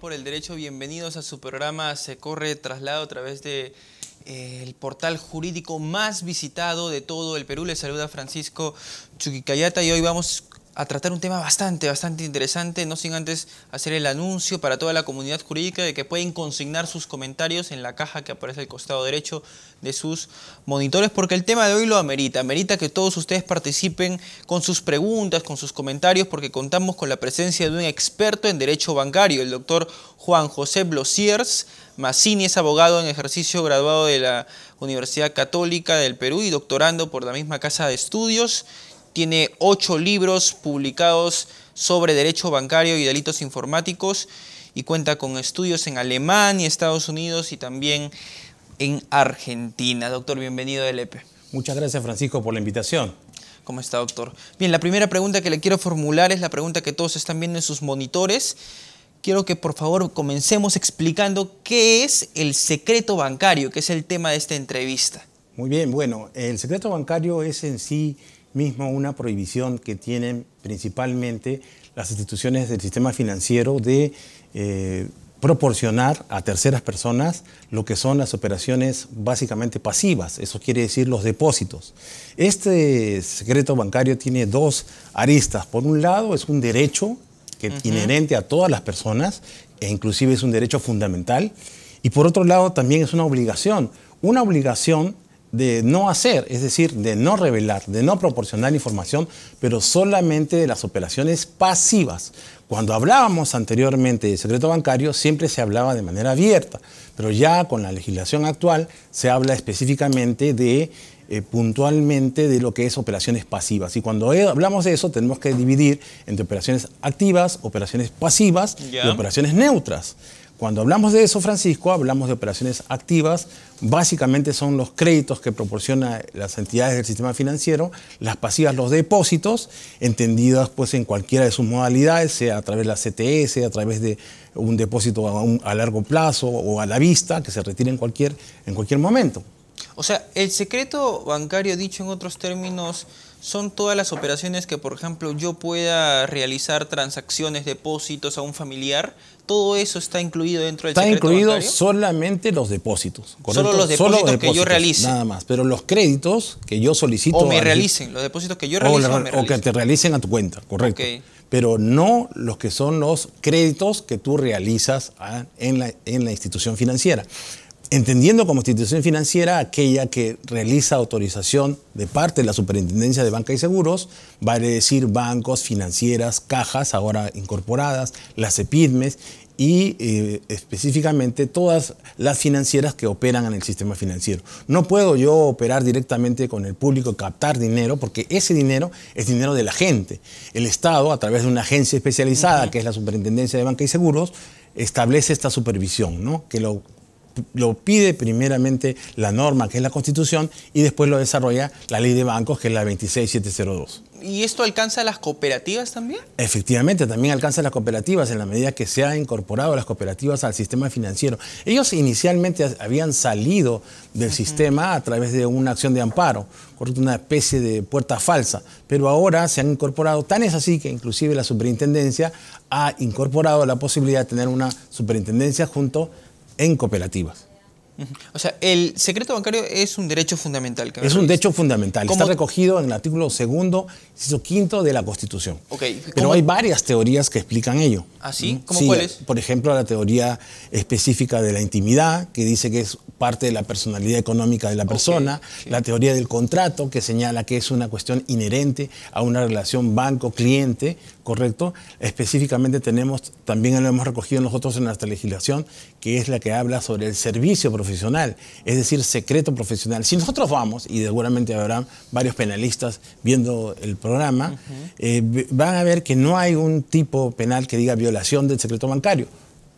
por el Derecho. Bienvenidos a su programa Se Corre Traslado a través de eh, el portal jurídico más visitado de todo el Perú. Les saluda Francisco Chuquicayata y hoy vamos a tratar un tema bastante, bastante interesante, no sin antes hacer el anuncio para toda la comunidad jurídica de que pueden consignar sus comentarios en la caja que aparece al costado derecho de sus monitores, porque el tema de hoy lo amerita, amerita que todos ustedes participen con sus preguntas, con sus comentarios, porque contamos con la presencia de un experto en derecho bancario, el doctor Juan José Blosiers, Massini es abogado en ejercicio graduado de la Universidad Católica del Perú y doctorando por la misma casa de estudios tiene ocho libros publicados sobre derecho bancario y delitos informáticos y cuenta con estudios en Alemania, Estados Unidos y también en Argentina. Doctor, bienvenido del EPE. Muchas gracias, Francisco, por la invitación. ¿Cómo está, doctor? Bien, la primera pregunta que le quiero formular es la pregunta que todos están viendo en sus monitores. Quiero que por favor comencemos explicando qué es el secreto bancario, que es el tema de esta entrevista. Muy bien, bueno, el secreto bancario es en sí mismo una prohibición que tienen principalmente las instituciones del sistema financiero de eh, proporcionar a terceras personas lo que son las operaciones básicamente pasivas, eso quiere decir los depósitos. Este secreto bancario tiene dos aristas. Por un lado es un derecho que inherente a todas las personas e inclusive es un derecho fundamental y por otro lado también es una obligación, una obligación de no hacer, es decir, de no revelar, de no proporcionar información, pero solamente de las operaciones pasivas. Cuando hablábamos anteriormente de secreto bancario, siempre se hablaba de manera abierta, pero ya con la legislación actual se habla específicamente de, eh, puntualmente, de lo que es operaciones pasivas. Y cuando eh, hablamos de eso, tenemos que dividir entre operaciones activas, operaciones pasivas y operaciones neutras. Cuando hablamos de eso, Francisco, hablamos de operaciones activas, básicamente son los créditos que proporcionan las entidades del sistema financiero, las pasivas, los depósitos, entendidas pues en cualquiera de sus modalidades, sea a través de la CTS, a través de un depósito a, largo plazo o a la vista, que se retire cualquier, en cualquier momento. O sea, el secreto bancario, dicho en otros términos, son todas las operaciones que, por ejemplo, yo pueda realizar transacciones, depósitos a un familiar. Todo eso está incluido dentro del está incluido solamente los depósitos. Solo los depósitos, que yo realice. Nada más. Pero los créditos que yo solicito. O me realicen, los depósitos que yo realicen O, que te realicen a tu cuenta, correcto. Pero no los que son los créditos que tú realizas ah, la, en la institución financiera entendiendo como institución financiera aquella que realiza autorización de parte de la Superintendencia de Banca y Seguros, vale decir bancos, financieras, cajas ahora incorporadas, las EPIDMES y eh, específicamente todas las financieras que operan en el sistema financiero. No puedo yo operar directamente con el público, captar dinero, porque ese dinero es dinero de la gente. El Estado, a través de una agencia especializada, que es la Superintendencia de Banca y Seguros, establece esta supervisión, ¿no? que lo lo pide primeramente la norma, que es la Constitución, y después lo desarrolla la ley de bancos, que es la 26702. ¿Y esto alcanza a las cooperativas también? Efectivamente, también alcanza a las cooperativas en la medida que se han incorporado las cooperativas al sistema financiero. Ellos inicialmente habían salido del sistema a través de una acción de amparo, una especie de puerta falsa, pero ahora se han incorporado, tan es así que inclusive la superintendencia ha incorporado la posibilidad de tener una superintendencia junto en cooperativas. O sea, el secreto bancario es un derecho fundamental. es un derecho fundamental. Está recogido en el artículo segundo, quinto de la Constitución. Pero hay varias teorías que explican ello. ¿Ah, sí? ¿Cómo cuáles? Por ejemplo, la teoría específica de la intimidad, que dice que es parte de la personalidad económica de la persona. La teoría del contrato, que señala que es una cuestión inherente a una relación banco-cliente, correcto. Específicamente tenemos, también lo hemos recogido nosotros en nuestra legislación, que es la que habla sobre el servicio profesional, es decir, secreto profesional. Si nosotros vamos, y seguramente habrán varios penalistas viendo el programa, eh, van a ver que no hay un tipo penal que diga violación del secreto bancario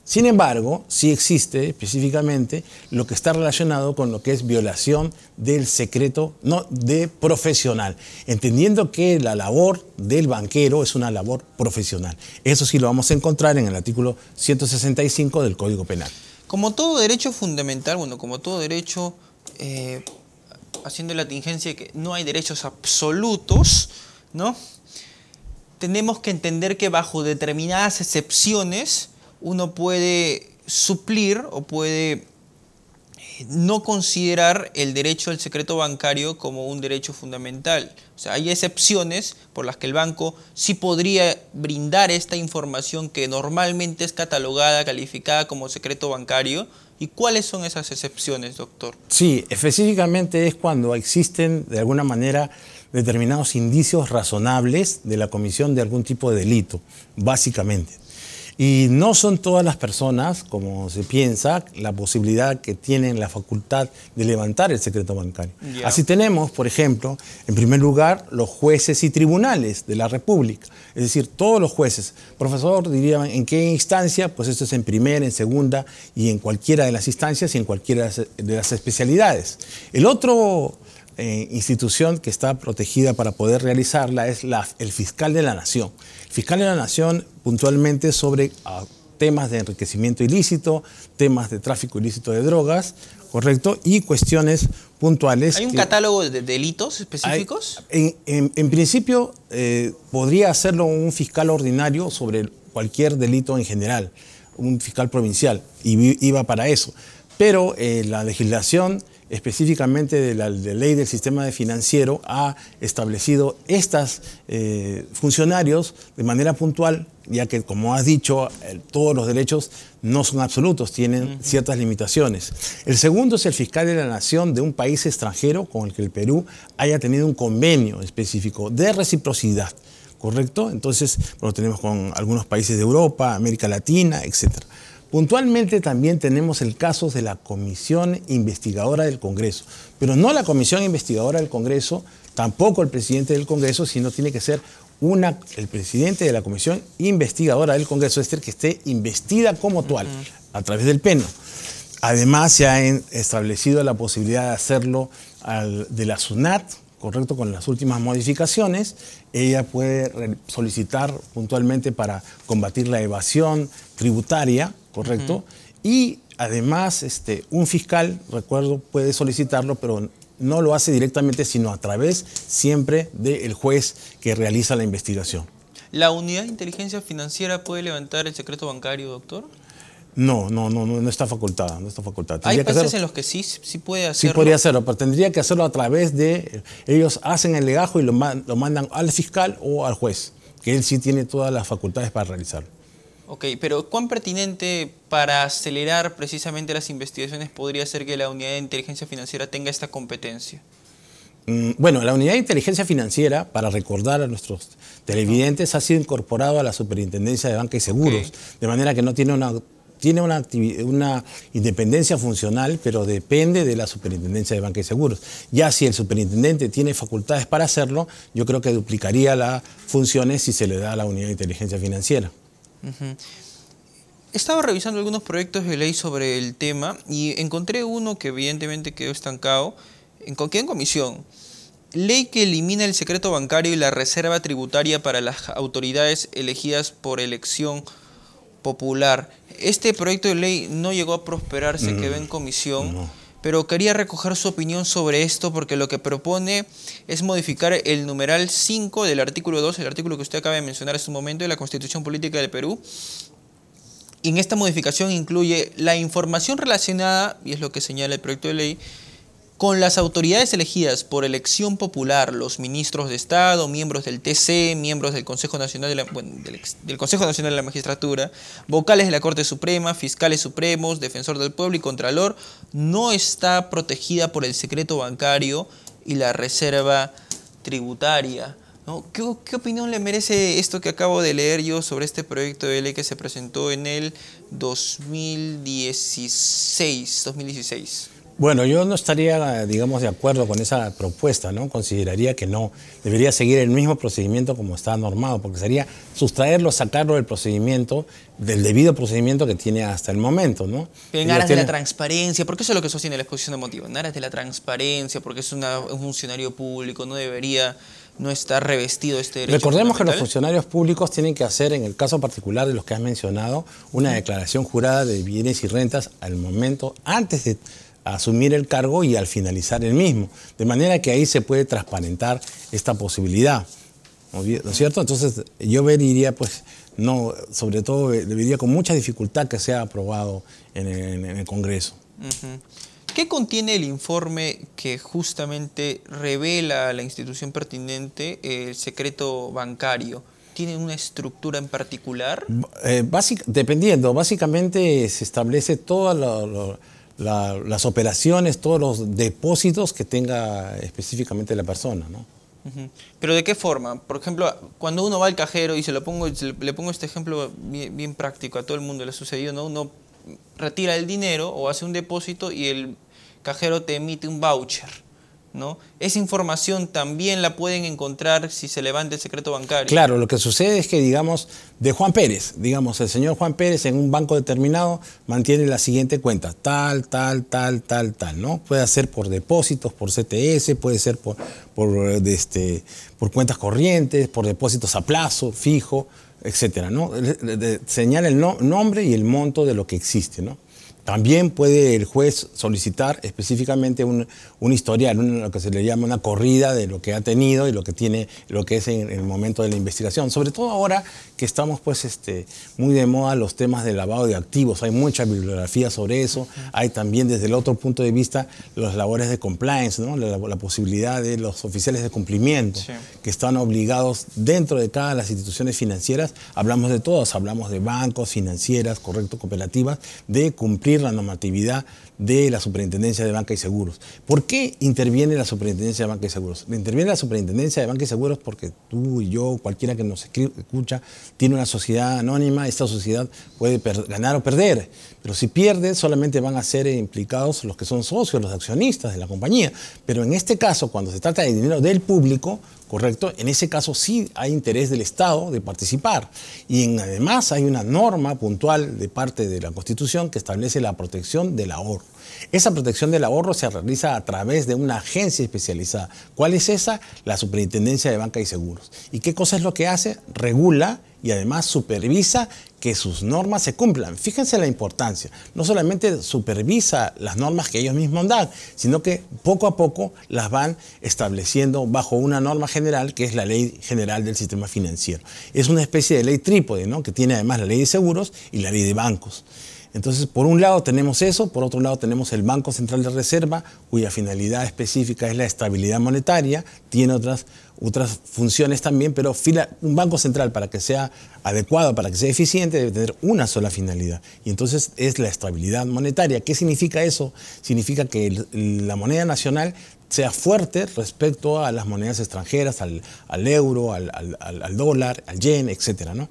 sin embargo, sí existe específicamente lo que está relacionado con lo que es violación del secreto no de profesional, entendiendo que la labor del banquero es una labor profesional. Eso sí lo vamos a encontrar en el artículo 165 del Código Penal. Como todo derecho fundamental, bueno, como todo derecho, eh, haciendo la tingencia de que no hay derechos absolutos, ¿no? Tenemos que entender que bajo determinadas excepciones, uno puede suplir o puede eh, no considerar el derecho al secreto bancario como un derecho fundamental. O sea, hay excepciones por las que el banco sí podría brindar esta información que normalmente es catalogada, calificada como secreto bancario. ¿Y cuáles son esas excepciones, doctor? Sí, específicamente es cuando existen, de alguna manera, determinados indicios razonables de la comisión de algún tipo de delito, básicamente. Y no son todas las personas, como se piensa, la posibilidad que tienen la facultad de levantar el secreto bancario. Así tenemos, por ejemplo, en primer lugar, los jueces y tribunales de la República. Es decir, todos los jueces. Profesor, diría, ¿en qué instancia? Pues esto es en primera, en segunda y en cualquiera de las instancias y en cualquiera de las especialidades. El otro eh, institución que está protegida para poder realizarla es el fiscal de la Nación. El fiscal de la Nación puntualmente sobre ah, temas de enriquecimiento ilícito, temas de tráfico ilícito de drogas, ¿correcto? Y cuestiones puntuales. ¿Hay un catálogo de delitos específicos? en, principio eh, podría hacerlo un fiscal ordinario sobre cualquier delito en general, un fiscal provincial, y iba para eso. Pero eh, la legislación específicamente de la ley del sistema financiero, ha establecido estos eh, funcionarios de manera puntual, ya que, como has dicho, todos los derechos no son absolutos, tienen ciertas limitaciones. El segundo es el fiscal de la nación de un país extranjero con el que el Perú haya tenido un convenio específico de reciprocidad. ¿correcto? Entonces, lo tenemos con algunos países de Europa, América Latina, etcétera. Puntualmente también tenemos el caso de la Comisión Investigadora del Congreso, pero no la Comisión Investigadora del Congreso, tampoco el presidente del Congreso, sino tiene que ser una, el presidente de la Comisión Investigadora del Congreso, es que esté investida como tal, a través del PENO. Además, se ha establecido la posibilidad de hacerlo de la SUNAT, correcto, con las últimas modificaciones. Ella puede solicitar puntualmente para combatir la evasión tributaria ¿correcto? Y además, este, un fiscal, recuerdo, puede solicitarlo, pero no lo hace directamente, sino a través siempre del juez que realiza la investigación. ¿La unidad de inteligencia financiera puede levantar el secreto bancario, doctor? No, no, no, no, está facultada, no está facultada. Hay países en los que sí, sí puede hacerlo. Sí podría hacerlo, pero tendría que hacerlo a través de, ellos hacen el legajo y lo, lo mandan al fiscal o al juez, que él sí tiene todas las facultades para realizarlo. Ok, pero ¿cuán pertinente para acelerar precisamente las investigaciones podría ser que la unidad de inteligencia financiera tenga esta competencia? Mm, bueno, la unidad de inteligencia financiera, para recordar a nuestros televidentes, ha sido incorporada a la Superintendencia de Banca y Seguros, de manera que no tiene una tiene una, una, independencia funcional, pero depende de la superintendencia de banca y seguros. Ya si el superintendente tiene facultades para hacerlo, yo creo que duplicaría las funciones si se le da a la unidad de inteligencia financiera. Estaba revisando algunos proyectos de ley sobre el tema y encontré uno que evidentemente quedó estancado, en, en comisión. Ley que elimina el secreto bancario y la reserva tributaria para las autoridades elegidas por elección popular. Este proyecto de ley no llegó a prosperar, se mm. quedó en comisión pero quería recoger su opinión sobre esto porque lo que propone es modificar el numeral 5 del artículo 2, el artículo que usted acaba de mencionar en un momento de la Constitución Política del Perú. Y en esta modificación incluye la información relacionada, y es lo que señala el proyecto de ley, con las autoridades elegidas por elección popular, los ministros de Estado, miembros del TC, miembros del Consejo Nacional de la, del, Consejo Nacional de la Magistratura, vocales de la Corte Suprema, fiscales supremos, defensor del pueblo y contralor, no está protegida por el secreto bancario y la reserva tributaria. ¿Qué, opinión le merece esto que acabo de leer yo sobre este proyecto de ley que se presentó en el 2016? 2016? Bueno, yo no estaría, digamos, de acuerdo con esa propuesta, ¿no? Consideraría que no debería seguir el mismo procedimiento como está normado, porque sería sustraerlo, sacarlo del procedimiento, del debido procedimiento que tiene hasta el momento, ¿no? Pero en aras de la transparencia, porque eso es lo que sostiene la exposición de motivos, en aras de la transparencia, porque es un funcionario público, no debería no estar revestido este derecho. Recordemos que los funcionarios públicos tienen que hacer, en el caso particular de los que has mencionado, una declaración jurada de bienes y rentas al momento antes de asumir el cargo y al finalizar el mismo. De manera que ahí se puede transparentar esta posibilidad. ¿No es cierto? Entonces yo vería, pues, no, sobre todo eh, vería con mucha dificultad que sea aprobado en el, Congreso. ¿Qué contiene el informe que justamente revela a la institución pertinente el secreto bancario? ¿Tiene una estructura en particular? Eh, dependiendo, básicamente se establece toda la las operaciones, todos los depósitos que tenga específicamente la persona. Pero ¿de qué forma? Por ejemplo, cuando uno va al cajero, y se lo pongo, le pongo este ejemplo bien, práctico, a todo el mundo le ha sucedido, ¿no? Uno retira el dinero o hace un depósito y el cajero te emite un voucher. ¿no? Esa información también la pueden encontrar si se levanta el secreto bancario. Claro, lo que sucede es que, digamos, de Juan Pérez, digamos, el señor Juan Pérez en un banco determinado mantiene la siguiente cuenta, tal, tal, tal, tal, tal, ¿no? Puede ser por depósitos, por CTS, puede ser por, por, este, por cuentas corrientes, por depósitos a plazo, fijo, etcétera, ¿no? Señala el nombre y el monto de lo que existe, ¿no? También puede el juez solicitar específicamente un, historial, lo que se le llama una corrida de lo que ha tenido y lo que tiene, lo que es en, el momento de la investigación. Sobre todo ahora que estamos pues este, muy de moda los temas de lavado de activos, hay mucha bibliografía sobre eso, hay también desde el otro punto de vista las labores de compliance, la, posibilidad de los oficiales de cumplimiento que están obligados dentro de cada las instituciones financieras, hablamos de todos, hablamos de bancos, financieras, correcto, cooperativas, de cumplir la normatividad de la Superintendencia de Banca y Seguros. ¿Por qué interviene la Superintendencia de Banca y Seguros? Interviene la Superintendencia de Banca y Seguros porque tú y yo, cualquiera que nos escucha, tiene una sociedad anónima, esta sociedad puede ganar o perder, pero si pierde solamente van a ser implicados los que son socios, los accionistas de la compañía. Pero en este caso, cuando se trata de dinero del público, ¿correcto? En ese caso sí hay interés del Estado de participar. Y además hay una norma puntual de parte de la Constitución que establece la protección del ahorro. Esa protección del ahorro se realiza a través de una agencia especializada. ¿Cuál es esa? La Superintendencia de Banca y Seguros. ¿Y qué cosa es lo que hace? Regula y además supervisa que sus normas se cumplan. Fíjense la importancia. No solamente supervisa las normas que ellos mismos dan, sino que poco a poco las van estableciendo bajo una norma general que es la ley general del sistema financiero. Es una especie de ley trípode, ¿no? que tiene además la ley de seguros y la ley de bancos. Entonces, por un lado tenemos eso, por otro lado tenemos el Banco Central de Reserva, cuya finalidad específica es la estabilidad monetaria, tiene otras, funciones también, pero un Banco Central para que sea adecuado, para que sea eficiente, debe tener una sola finalidad. Y entonces es la estabilidad monetaria. ¿Qué significa eso? Significa que la moneda nacional sea fuerte respecto a las monedas extranjeras, al, euro, al, dólar, al yen, etc. ¿no?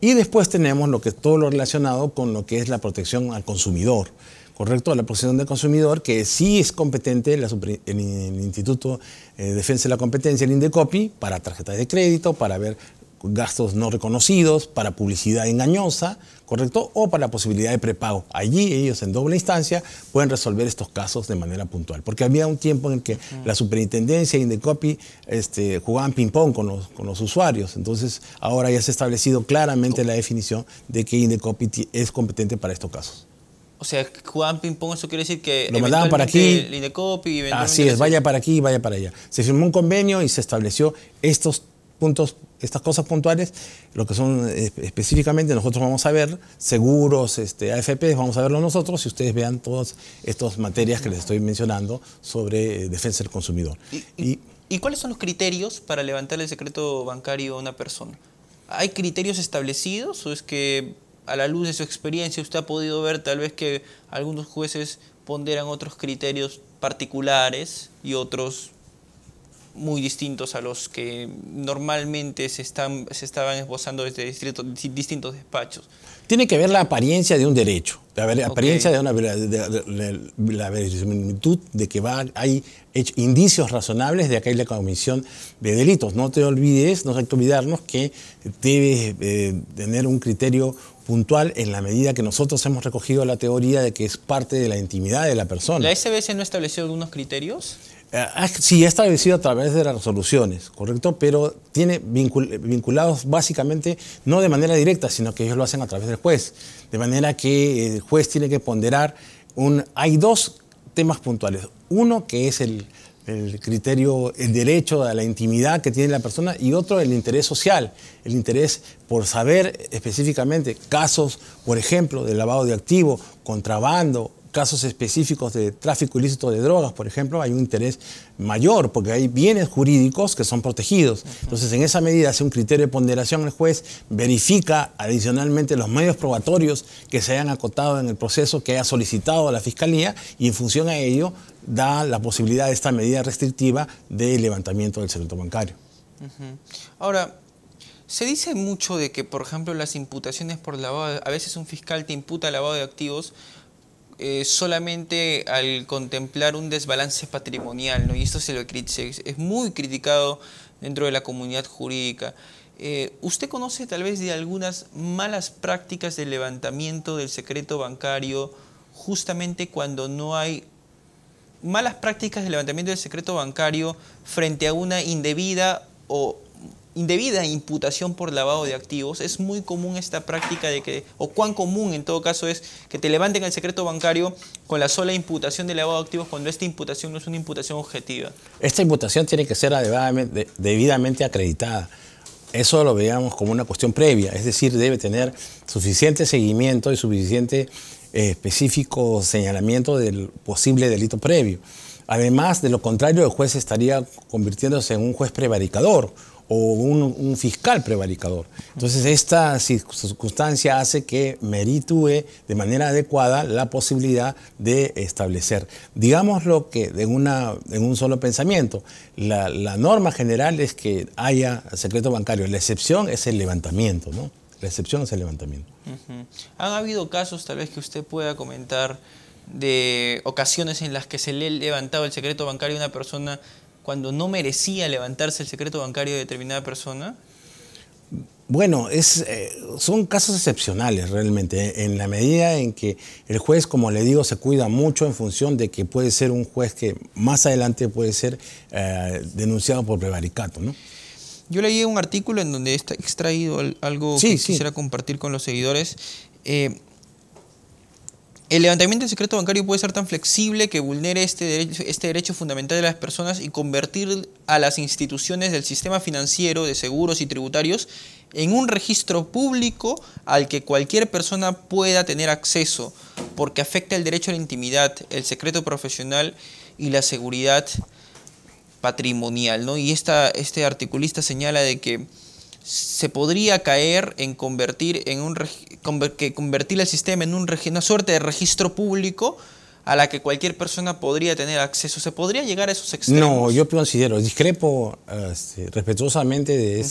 Y después tenemos lo que todo lo relacionado con lo que es la protección al consumidor. Correcto, la protección del consumidor, que sí es competente en el, el, Instituto de eh, Defensa de la Competencia, el INDECOPI, para tarjetas de crédito, para ver gastos no reconocidos, para publicidad engañosa, ¿correcto? O para la posibilidad de prepago. Allí ellos en doble instancia pueden resolver estos casos de manera puntual. Porque había un tiempo en el que la superintendencia y Indecopi este, jugaban ping-pong con los, usuarios. Entonces ahora ya se ha establecido claramente la definición de que Indecopy es competente para estos casos. O sea, jugaban ping-pong, eso quiere decir que. Lo mandaban para aquí. Así es, vaya para aquí y vaya para allá. Se firmó un convenio y se estableció estos puntos, estas cosas puntuales, lo que son eh, específicamente nosotros vamos a ver, seguros, este, AFP, vamos a verlo nosotros y ustedes vean todas estas materias que les estoy mencionando sobre eh, defensa del consumidor. ¿Y, y cuáles son los criterios para levantar el secreto bancario a una persona? ¿Hay criterios establecidos o es que a la luz de su experiencia usted ha podido ver tal vez que algunos jueces ponderan otros criterios particulares y otros muy distintos a los que normalmente se, están, se estaban esbozando desde distrito, distintos despachos. Tiene que ver la apariencia de un derecho, la apariencia de una de, de, la de que va, hay indicios razonables de que hay la comisión de delitos. No te olvides, no hay que olvidarnos que debes eh, tener un criterio puntual en la medida que nosotros hemos recogido la teoría de que es parte de la intimidad de la persona. ¿La SBC no estableció algunos criterios? Eh, sí, está establecido a través de las resoluciones, ¿correcto? Pero tiene vinculados básicamente, no de manera directa, sino que ellos lo hacen a través del juez. De manera que el juez tiene que ponderar un... Hay dos temas puntuales. Uno que es el, el criterio, el derecho a la intimidad que tiene la persona y otro el interés social, el interés por saber específicamente casos, por ejemplo, de lavado de activo, contrabando casos específicos de tráfico ilícito de drogas, por ejemplo, hay un interés mayor porque hay bienes jurídicos que son protegidos. Entonces, en esa medida hace un criterio de ponderación el juez, verifica adicionalmente los medios probatorios que se hayan acotado en el proceso que haya solicitado a la Fiscalía y en función a ello da la posibilidad de esta medida restrictiva de levantamiento del secreto bancario. Ahora, se dice mucho de que, por ejemplo, las imputaciones por lavado, a veces un fiscal te imputa lavado de activos, eh, solamente al contemplar un desbalance patrimonial, ¿no? y esto se lo es muy criticado dentro de la comunidad jurídica. Eh, ¿Usted conoce tal vez de algunas malas prácticas de levantamiento del secreto bancario justamente cuando no hay malas prácticas de levantamiento del secreto bancario frente a una indebida o indebida imputación por lavado de activos. Es muy común esta práctica de que, o cuán común en todo caso es que te levanten el secreto bancario con la sola imputación de lavado de activos cuando esta imputación no es una imputación objetiva. Esta imputación tiene que ser debidamente acreditada. Eso lo veíamos como una cuestión previa, es decir, debe tener suficiente seguimiento y suficiente eh, específico señalamiento del posible delito previo. Además, de lo contrario, el juez estaría convirtiéndose en un juez prevaricador, o un, fiscal prevaricador. Entonces, esta circunstancia hace que meritúe de manera adecuada la posibilidad de establecer, digamos lo que en, una, en un solo pensamiento, la, norma general es que haya secreto bancario, la excepción es el levantamiento, ¿no? La excepción es el levantamiento. ¿Han habido casos tal vez que usted pueda comentar de ocasiones en las que se le ha levantado el secreto bancario a una persona cuando no merecía levantarse el secreto bancario de determinada persona? Bueno, es, eh, son casos excepcionales realmente, ¿eh? en la medida en que el juez, como le digo, se cuida mucho en función de que puede ser un juez que más adelante puede ser eh, denunciado por prevaricato. ¿no? Yo leí un artículo en donde está extraído algo que quisiera compartir con los seguidores. Eh, el levantamiento del secreto bancario puede ser tan flexible que vulnere este derecho, este derecho fundamental de las personas y convertir a las instituciones del sistema financiero, de seguros y tributarios en un registro público al que cualquier persona pueda tener acceso, porque afecta el derecho a la intimidad, el secreto profesional y la seguridad patrimonial. ¿no? Y esta, este articulista señala de que se podría caer en convertir, en un, que convertir el sistema en un, una suerte de registro público a la que cualquier persona podría tener acceso. ¿Se podría llegar a esos extremos? No, yo considero, discrepo este, respetuosamente de,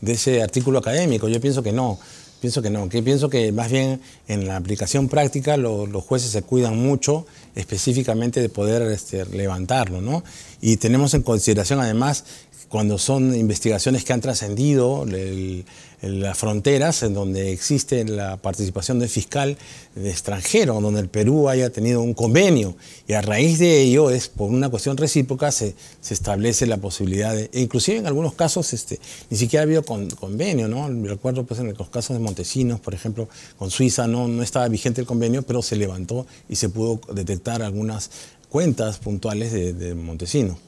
de ese artículo académico. Yo pienso que no. Pienso que no, que pienso que más bien en la aplicación práctica los jueces se cuidan mucho específicamente de poder este, levantarlo, ¿no? Y tenemos en consideración además cuando son investigaciones que han trascendido las fronteras, en donde existe la participación del fiscal de extranjero, donde el Perú haya tenido un convenio, y a raíz de ello es por una cuestión recíproca se, se establece la posibilidad de, e inclusive en algunos casos este, ni siquiera ha habido convenio, ¿no? Recuerdo pues en los casos de Montesinos, por ejemplo, con Suiza no, no estaba vigente el convenio, pero se levantó y se pudo detectar algunas cuentas puntuales de Montesinos.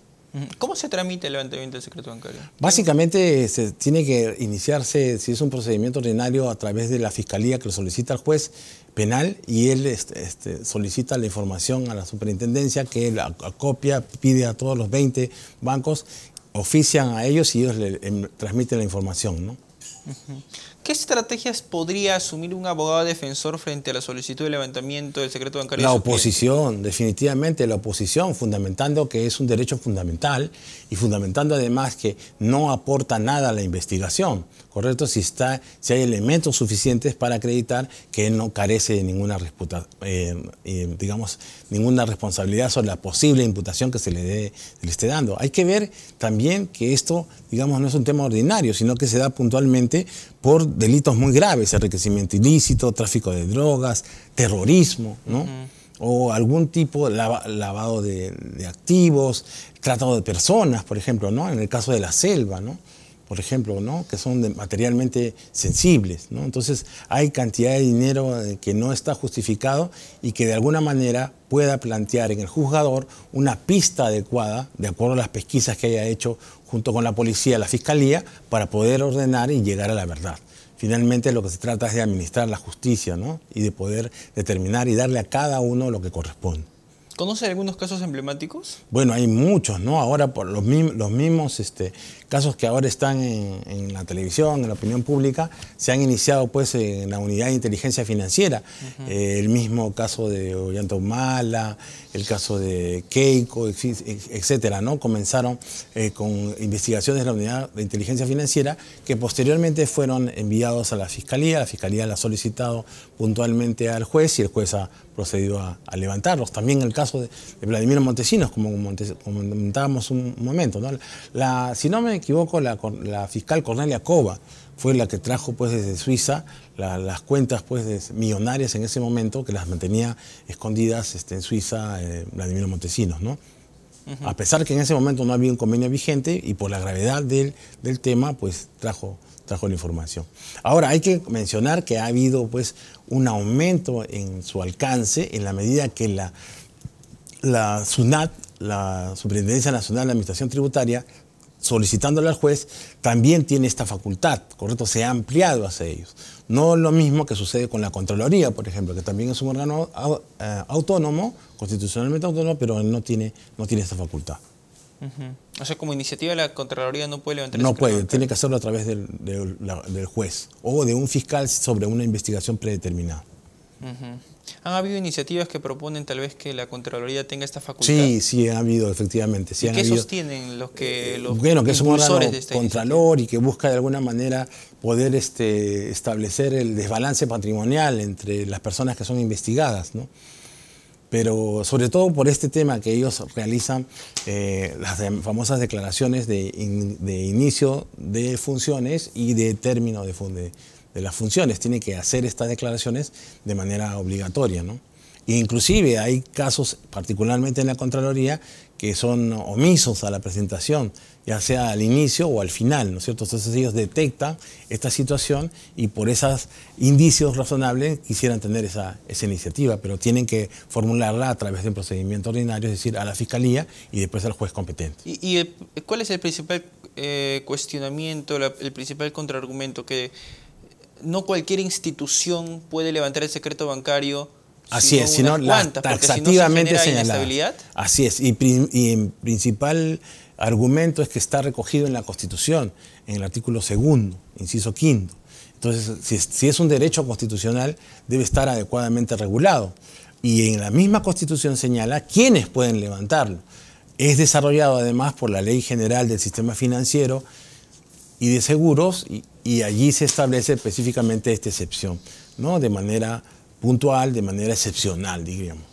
¿Cómo se tramita el levantamiento del secreto bancario? Básicamente se tiene que iniciarse, si es un procedimiento ordinario, a través de la fiscalía que lo solicita al juez penal y él este, este, solicita la información a la superintendencia que la copia, pide a todos los 20 bancos, ofician a ellos y ellos le, transmiten la información. ¿no? ¿Qué estrategias podría asumir un abogado defensor frente a la solicitud de levantamiento del secreto bancario? La oposición, definitivamente la oposición, fundamentando que es un derecho fundamental y fundamentando además que no aporta nada a la investigación, ¿correcto? Si, está, si hay elementos suficientes para acreditar que él no carece de ninguna, eh, eh, digamos, ninguna responsabilidad sobre la posible imputación que se le, dé, se le esté dando. Hay que ver también que esto, digamos, no es un tema ordinario, sino que se da puntualmente por delitos muy graves, enriquecimiento ilícito, tráfico de drogas, terrorismo, ¿no? O algún tipo de lavado de, activos, tratado de personas, por ejemplo, ¿no? En el caso de la selva, ¿no? por ejemplo, que son materialmente sensibles. Entonces hay cantidad de dinero eh, que no está justificado y que de alguna manera pueda plantear en el juzgador una pista adecuada, de acuerdo a las pesquisas que haya hecho junto con la policía, la fiscalía, para poder ordenar y llegar a la verdad. Finalmente lo que se trata es de administrar la justicia y de poder determinar y darle a cada uno lo que corresponde. ¿Conoce algunos casos emblemáticos? Bueno, hay muchos, ¿no? Ahora por los, mismos, este, casos que ahora están en, la televisión, en la opinión pública, se han iniciado pues en la unidad de inteligencia financiera. Eh, el mismo caso de Ollanta Humala, el caso de Keiko, etcétera, ¿no? Comenzaron eh, con investigaciones de la unidad de inteligencia financiera que posteriormente fueron enviados a la fiscalía, la fiscalía la ha solicitado puntualmente al juez y el juez ha procedido a, levantarlos. También el caso de, Vladimiro Vladimir Montesinos, como comentábamos un momento. ¿no? si no me equivoco, la, fiscal Cornelia Cova fue la que trajo pues, desde Suiza las cuentas pues, millonarias en ese momento que las mantenía escondidas este, en Suiza Vladimiro eh, Vladimir Montesinos. A pesar que en ese momento no había un convenio vigente y por la gravedad del, del tema, pues trajo trajo la información. Ahora, hay que mencionar que ha habido pues, un aumento en su alcance en la medida que la, la SUNAT, la Superintendencia Nacional de Administración Tributaria, solicitándole al juez, también tiene esta facultad, ¿correcto? Se ha ampliado hacia ellos. No lo mismo que sucede con la Contraloría, por ejemplo, que también es un órgano eh, autónomo, constitucionalmente autónomo, pero no tiene, no tiene esta facultad. O sea, como iniciativa la Contraloría no puede levantar... No puede, tiene que hacerlo a través del, juez o de un fiscal sobre una investigación predeterminada. ¿Han habido iniciativas que proponen tal vez que la Contraloría tenga esta facultad? Sí, sí, ha habido, efectivamente. Sí, ¿Y qué sostienen los que eh, los Bueno, que es un órgano contralor y que busca de alguna manera poder este, establecer el desbalance patrimonial entre las personas que son investigadas, ¿no? pero sobre todo por este tema que ellos realizan eh, las famosas declaraciones de, inicio de funciones y de término de, las funciones. Tienen que hacer estas declaraciones de manera obligatoria, ¿no? E inclusive hay casos, particularmente en la Contraloría, que son omisos a la presentación, ya sea al inicio o al final, ¿no es cierto? Entonces ellos detectan esta situación y por esos indicios razonables quisieran tener esa, iniciativa, pero tienen que formularla a través de un procedimiento ordinario, es decir, a la fiscalía y después al juez competente. ¿Y, eh, cuál es el principal eh, cuestionamiento, el principal contraargumento que no cualquier institución puede levantar el secreto bancario? Así es, sino la taxativamente si no Así es, y, el principal argumento es que está recogido en la Constitución, en el artículo segundo, inciso quinto. Entonces, si es, un derecho constitucional, debe estar adecuadamente regulado. Y en la misma Constitución señala quiénes pueden levantarlo. Es desarrollado además por la Ley General del Sistema Financiero y de Seguros, y, y allí se establece específicamente esta excepción, ¿no? de manera puntual, de manera excepcional, diríamos.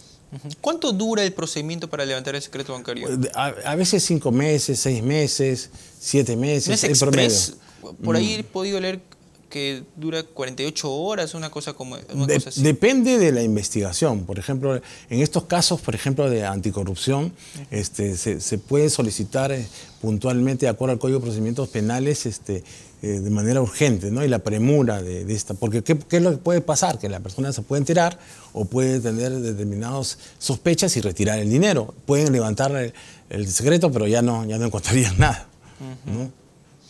¿Cuánto dura el procedimiento para levantar el secreto bancario? Eh, a, veces cinco meses, seis meses, siete meses, Por ahí mm. he podido leer que dura 48 horas, una cosa como Depende de la investigación. Por ejemplo, en estos casos, por ejemplo, de anticorrupción, este, se, puede solicitar eh, puntualmente, de acuerdo al Código de Procedimientos Penales, este, eh, de manera urgente, ¿no? Y la premura de, esta, porque ¿qué, es lo que puede pasar? Que la persona se puede enterar o puede tener determinadas sospechas y retirar el dinero. Pueden levantar el, secreto, pero ya no, ya no encontrarían nada, ¿no?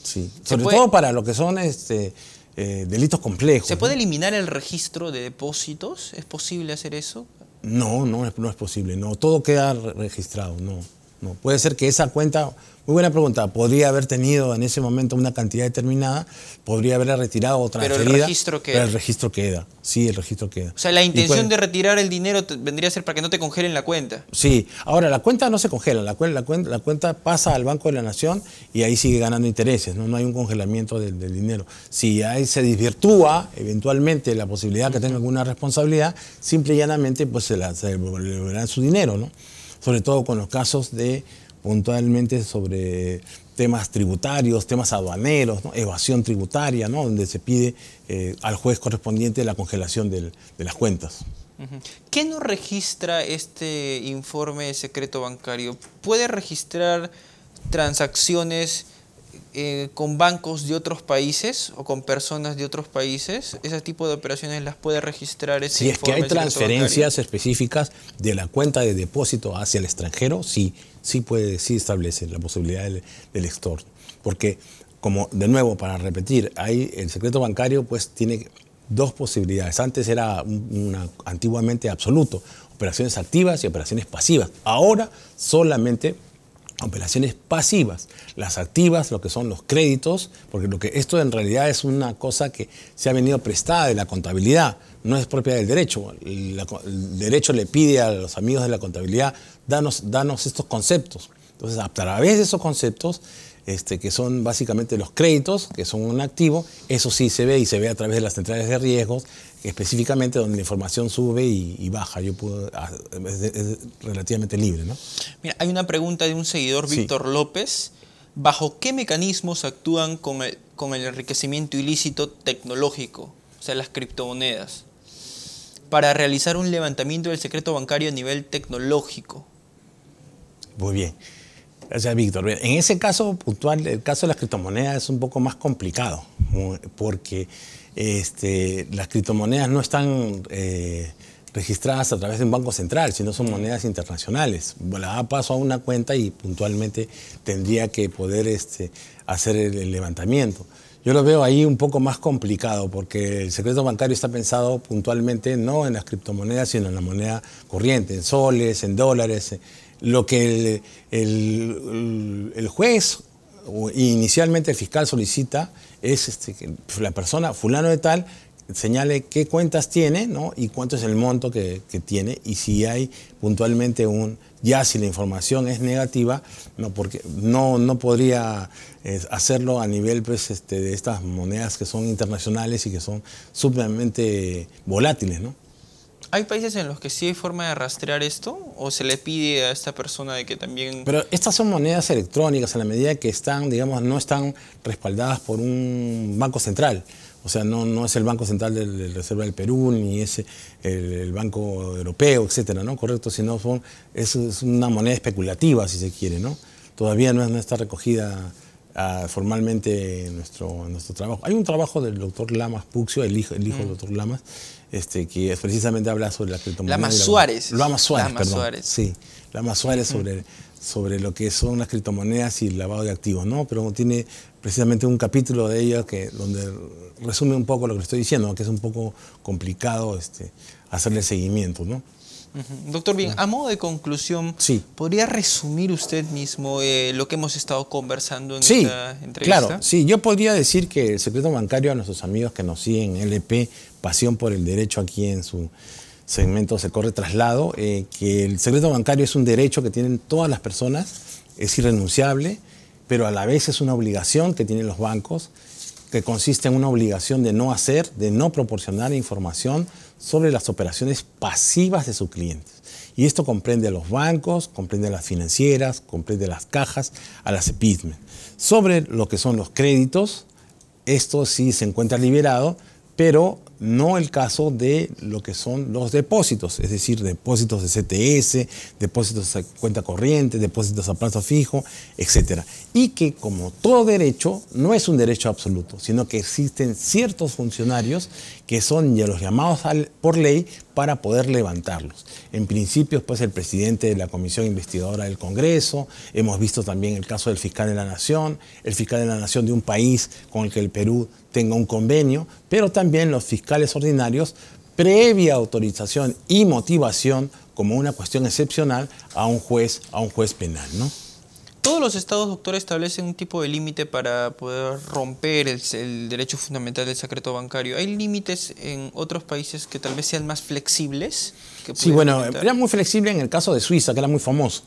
Sí. Sobre todo para lo que son este, eh, delitos complejos. ¿Se puede eliminar el registro de depósitos? ¿Es posible hacer eso? No, no, no es posible. No, todo queda registrado. No, no. Puede ser que esa cuenta muy buena pregunta. Podría haber tenido en ese momento una cantidad determinada, podría haberla retirado otra vez. Pero el registro queda. el registro queda. Sí, el registro queda. O sea, la intención de retirar el dinero vendría a ser para que no te congelen la cuenta. Sí. Ahora, la cuenta no se congela. La, cuenta pasa al Banco de la Nación y ahí sigue ganando intereses. No, no hay un congelamiento del, dinero. Si ahí se desvirtúa eventualmente la posibilidad que tenga alguna responsabilidad, simple y llanamente pues se, la, su dinero, ¿no? Sobre todo con los casos de puntualmente sobre temas tributarios, temas aduaneros, evasión tributaria, donde se pide eh, al juez correspondiente la congelación de las cuentas. ¿Qué no registra este informe secreto bancario? ¿Puede registrar transacciones eh, con bancos de otros países o con personas de otros países? ¿Ese tipo de operaciones las puede registrar ese Si es que hay transferencias específicas de la cuenta de depósito hacia el extranjero, sí, sí puede, sí establece la posibilidad del, del Porque, como de nuevo, para repetir, hay, el secreto bancario pues tiene dos posibilidades. Antes era una, antiguamente absoluto, operaciones activas y operaciones pasivas. Ahora solamente operaciones pasivas, las activas, lo que son los créditos, porque lo que esto en realidad es una cosa que se ha venido prestada de la contabilidad, no es propia del derecho. El, derecho le pide a los amigos de la contabilidad, danos, danos estos conceptos. Entonces, a través de esos conceptos este, que son básicamente los créditos, que son un activo, eso sí se ve y se ve a través de las centrales de riesgos, específicamente donde la información sube y, baja. Yo puedo, ah, es, relativamente libre. ¿no? Mira, hay una pregunta de un seguidor, Víctor López. ¿Bajo qué mecanismos actúan con el, con el enriquecimiento ilícito tecnológico, o sea, las criptomonedas, para realizar un levantamiento del secreto bancario a nivel tecnológico? Muy bien. Gracias, Víctor. En ese caso puntual, el caso de las criptomonedas es un poco más complicado, porque este, las criptomonedas no están eh, registradas a través de un banco central, sino son monedas internacionales. La da paso a una cuenta y puntualmente tendría que poder este, hacer el levantamiento. Yo lo veo ahí un poco más complicado porque el secreto bancario está pensado puntualmente no en las criptomonedas, sino en la moneda corriente, en soles, en dólares, lo que el, juez o inicialmente el fiscal solicita es este, que la persona fulano de tal señale qué cuentas tiene y cuánto es el monto que, tiene y si hay puntualmente un ya si la información es negativa no porque no podría eh, hacerlo a nivel pues, este, de estas monedas que son internacionales y que son sumamente volátiles no hay países en los que sí hay forma de rastrear esto o se le pide a esta persona de que también... Pero estas son monedas electrónicas en la medida que están, digamos, no están respaldadas por un banco central. O sea, no, no es el Banco Central de la Reserva del Perú, ni es eh, el, Banco Europeo, etcétera, ¿no? Correcto, sino son, es, una moneda especulativa, si se quiere, ¿no? Todavía no, está recogida ah, formalmente en nuestro, nuestro trabajo. Hay un trabajo del doctor Lamas Puxio, el hijo, el hijo del mm. doctor Lamas, este, que precisamente habla sobre la criptomonedas Lama Suárez. Lama Suárez, perdón. Sí, Lama Suárez sobre, mm. sobre lo que son las criptomonedas y el lavado de activos, ¿no? Pero tiene precisamente un capítulo de ella que, donde resume un poco lo que estoy diciendo, que es un poco complicado este, hacerle seguimiento, ¿no? Doctor, bien, a modo de conclusión, ¿podría resumir usted mismo eh, lo que hemos estado conversando en sí, esta entrevista? Claro, sí, yo podría decir que el secreto bancario a nuestros amigos que nos siguen, LP, Pasión por el Derecho aquí en su segmento Se Corre Traslado, eh, que el secreto bancario es un derecho que tienen todas las personas, es irrenunciable, pero a la vez es una obligación que tienen los bancos, que consiste en una obligación de no hacer, de no proporcionar información sobre las operaciones pasivas de sus clientes. Y esto comprende a los bancos, comprende a las financieras, comprende a las cajas, a las EPISME. Sobre lo que son los créditos, esto sí se encuentra liberado, pero no el caso de lo que son los depósitos, es decir, depósitos de CTS, depósitos de cuenta corriente, depósitos a plazo fijo, etc. Y que como todo derecho, no es un derecho absoluto, sino que existen ciertos funcionarios que son ya los llamados por ley para poder levantarlos. En principio, pues el presidente de la Comisión Investigadora del Congreso, hemos visto también el caso del fiscal de la Nación, el fiscal de la Nación de un país con el que el Perú tenga un convenio, pero también los fiscales ordinarios, previa autorización y motivación como una cuestión excepcional a un juez, a un juez penal, ¿no? Todos los estados, doctor, establecen un tipo de límite para poder romper el, derecho fundamental del secreto bancario. ¿Hay límites en otros países que tal vez sean más flexibles? sí, bueno, era muy flexible en el caso de Suiza, que era muy famoso.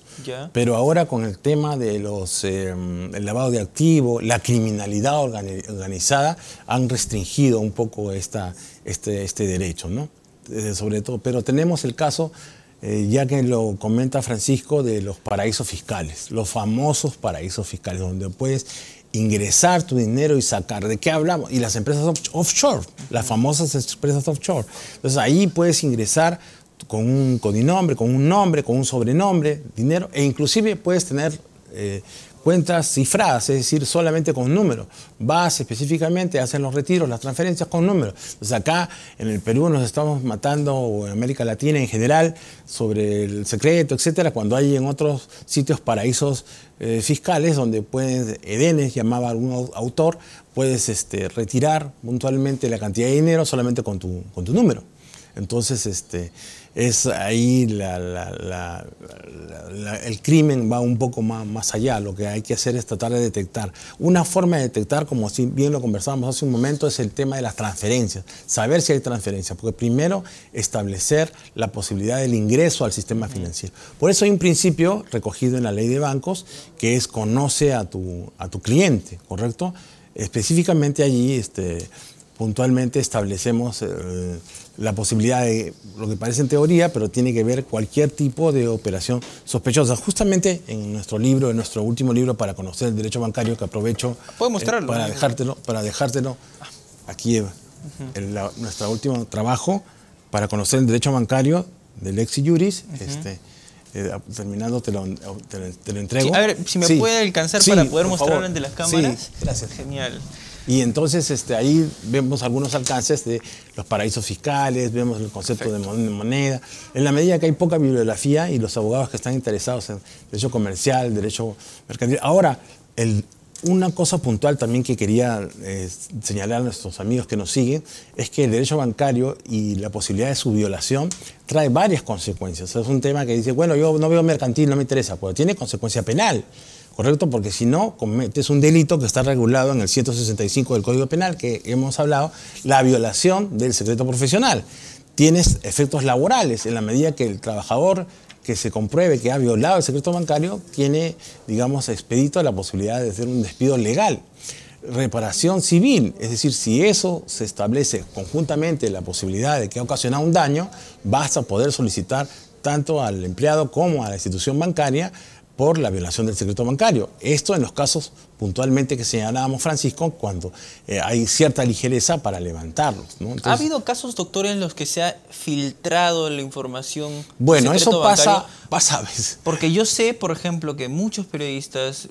Pero ahora con el tema de los eh, lavado de activos, la criminalidad organizada, han restringido un poco esta, este, este derecho, ¿no? Eh, sobre todo, pero tenemos el caso eh, ya que lo comenta Francisco, de los paraísos fiscales, los famosos paraísos fiscales, donde puedes ingresar tu dinero y sacar. ¿De qué hablamos? Y las empresas offshore, las famosas empresas offshore. Entonces ahí puedes ingresar con un codinombre, con un nombre, con un sobrenombre, dinero, e inclusive puedes tener eh, cuentas cifradas, es decir, solamente con números. Vas específicamente, hacen los retiros, las transferencias con números. Entonces acá en el Perú nos estamos matando, o en América Latina en general, sobre el secreto, etcétera, cuando hay en otros sitios paraísos eh, fiscales donde puedes, Edenes llamaba algún autor, puedes este, retirar puntualmente la cantidad de dinero solamente con tu número. Entonces, este, es ahí el crimen va un poco más, más allá. Lo que hay que hacer es tratar de detectar. Una forma de detectar, como bien lo conversábamos hace un momento, es el tema de las transferencias. Saber si hay transferencias, porque primero establecer la posibilidad del ingreso al sistema financiero. Por eso hay un principio recogido en la ley de bancos que es conoce a tu, a tu cliente, ¿correcto? Específicamente allí, este, puntualmente establecemos... Eh, la posibilidad de lo que parece en teoría, pero tiene que ver cualquier tipo de operación sospechosa. Justamente en nuestro libro, en nuestro último libro para conocer el derecho bancario, que aprovecho eh, para dejártelo, para dejártelo aquí, en eh, nuestro último trabajo para conocer el derecho bancario del Lexi juris, este, eh, terminando te lo, entrego. a ver, si me puede alcanzar para poder mostrarlo ante las cámaras. gracias. Genial. Y entonces este, ahí vemos algunos alcances de los paraísos fiscales, vemos el concepto de moneda. En la medida que hay poca bibliografía y los abogados que están interesados en derecho comercial, derecho mercantil. Ahora, el, una cosa puntual también que quería eh, señalar a nuestros amigos que nos siguen es que el derecho bancario y la posibilidad de su violación trae varias consecuencias. Es un tema que dice, bueno, yo no veo mercantil, no me interesa, pero tiene consecuencia penal. ¿correcto? Porque si no, cometes un delito que está regulado en el 165 del Código Penal, que hemos hablado, la violación del secreto profesional. Tienes efectos laborales en la medida que el trabajador que se compruebe que ha violado el secreto bancario tiene, digamos, expedito la posibilidad de hacer un despido legal. Reparación civil, es decir, si eso se establece conjuntamente la posibilidad de que ha ocasionado un daño, vas a poder solicitar tanto al empleado como a la institución bancaria por la violación del secreto bancario. Esto en los casos puntualmente que señalábamos, Francisco, cuando eh, hay cierta ligereza para levantarlos. ¿Ha habido casos, doctor, en los que se ha filtrado la información? Bueno, eso pasa, Porque yo sé, por ejemplo, que muchos periodistas,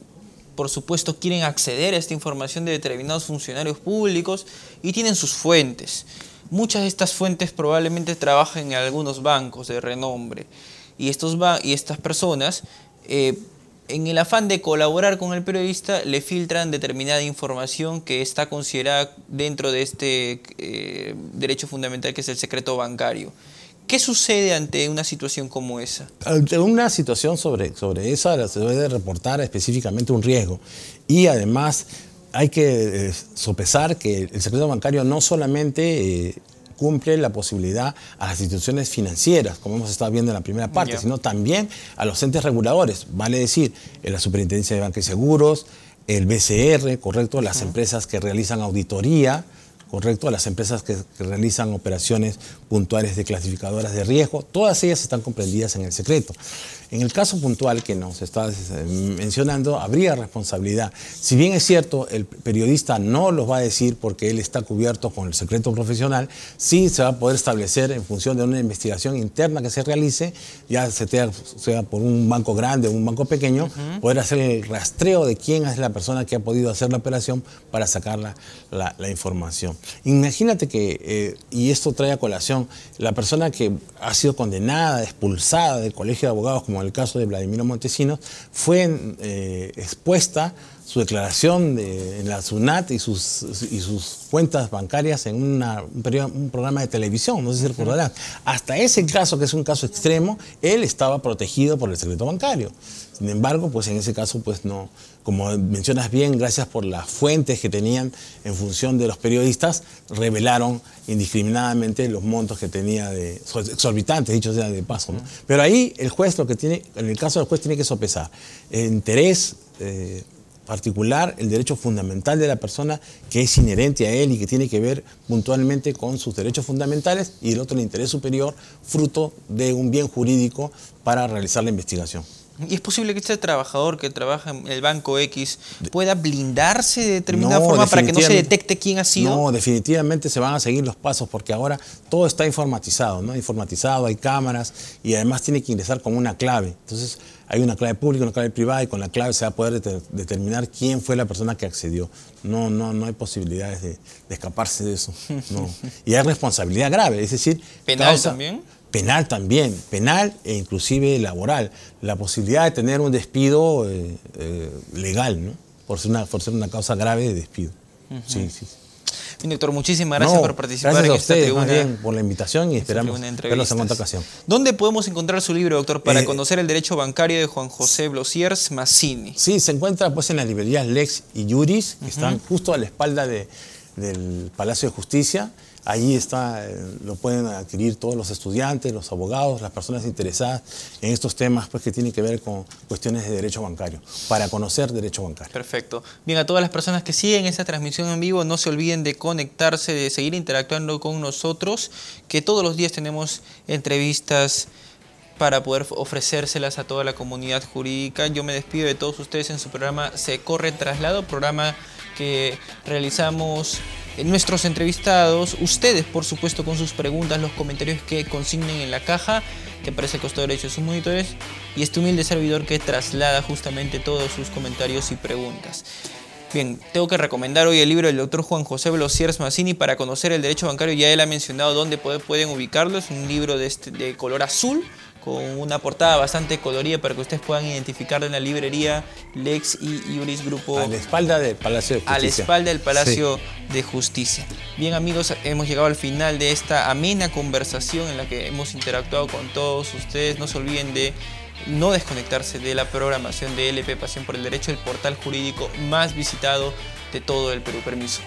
por supuesto, quieren acceder a esta información de determinados funcionarios públicos y tienen sus fuentes. Muchas de estas fuentes probablemente trabajan en algunos bancos de renombre. Y, estos y estas personas eh, en el afán de colaborar con el periodista, le filtran determinada información que está considerada dentro de este eh, derecho fundamental que es el secreto bancario. ¿Qué sucede ante una situación como esa? Ante una situación sobre, sobre esa se debe reportar específicamente un riesgo y además hay que eh, sopesar que el secreto bancario no solamente cumple la posibilidad a las instituciones financieras, como hemos estado viendo en la primera parte, sino también a los entes reguladores, vale decir, eh, la Superintendencia de Bancos y Seguros, el BCR, correcto, las empresas que realizan auditoría, correcto, las empresas que, realizan operaciones puntuales de clasificadoras de riesgo, todas ellas están comprendidas en el secreto. En el caso puntual que nos estás eh, mencionando, habría responsabilidad. Si bien es cierto, el periodista no los va a decir porque él está cubierto con el secreto profesional, sí se va a poder establecer en función de una investigación interna que se realice, ya sea, por un banco grande o un banco pequeño, poder hacer el rastreo de quién es la persona que ha podido hacer la operación para sacar la, información. Imagínate que, eh, y esto trae a colación, la persona que ha sido condenada, expulsada del Colegio de Abogados como el caso de Vladimiro Montesinos, fue eh, expuesta su declaración en la SUNAT y sus, y sus cuentas bancarias en un, programa de televisión, no sé si recordarán. Hasta ese caso, que es un caso extremo, él estaba protegido por el secreto bancario. Sin embargo, pues en ese caso pues no, como mencionas bien, gracias por las fuentes que tenían en función de los periodistas, revelaron indiscriminadamente los montos que tenía de exorbitantes, dicho sea de paso. Pero ahí el juez lo que tiene, en el caso del juez tiene que sopesar el interés eh, particular, el derecho fundamental de la persona que es inherente a él y que tiene que ver puntualmente con sus derechos fundamentales y el otro el interés superior fruto de un bien jurídico para realizar la investigación. Y es posible que este trabajador que trabaja en el banco X pueda blindarse de determinada forma para que no se detecte quién ha sido. No, definitivamente se van a seguir los pasos porque ahora todo está informatizado, ¿no? Informatizado, hay cámaras y además tiene que ingresar con una clave. Entonces, hay una clave pública, una clave privada y con la clave se va a poder determinar quién fue la persona que accedió. No, no, no hay posibilidades de, escaparse de eso. No. Y hay responsabilidad grave, es decir, penal también penal también, penal e inclusive laboral, la posibilidad de tener un despido eh, eh, legal, ¿no? por, ser una, por ser una causa grave de despido. sí, sí. doctor, muchísimas gracias por participar en a Gracias por la invitación y esperamos verlos en otra ocasión. ¿Dónde podemos encontrar su libro, doctor, para eh, conocer el derecho bancario de Juan José Blosiers Massini? Sí, se encuentra pues en las librerías Lex y Juris, que están justo a la espalda de, del Palacio de Justicia. Ahí está, eh, lo pueden adquirir todos los estudiantes, los abogados, las personas interesadas en estos temas pues, que tienen que ver con cuestiones de derecho bancario, para conocer derecho bancario. Perfecto. Bien, a todas las personas que siguen esta transmisión en vivo, no se olviden de conectarse, de seguir interactuando con nosotros, que todos los días tenemos entrevistas para poder ofrecérselas a toda la comunidad jurídica. Yo me despido de todos ustedes en su programa Se Corre Traslado, programa que realizamos eh, nuestros entrevistados, ustedes por supuesto con sus preguntas, los comentarios que consignen en la caja que parece al costado derecho de sus monitores y este humilde servidor que traslada justamente todos sus comentarios y preguntas. Bien, tengo que recomendar hoy el libro del doctor Juan José Velociers Massini para conocer el derecho bancario. Ya él ha mencionado dónde pueden ubicarlo. Es un libro de este, color azul, con una portada bastante colorida para que ustedes puedan identificarla en la librería Lex y Iuris Grupo. A la espalda del Palacio de Justicia. A la espalda del Palacio de Justicia. Bien amigos, hemos llegado al final de esta amena conversación en la que hemos interactuado con todos ustedes. No se olviden de no desconectarse de la programación de LP Pasión por el Derecho, el portal jurídico más visitado de todo el Perú. Permiso.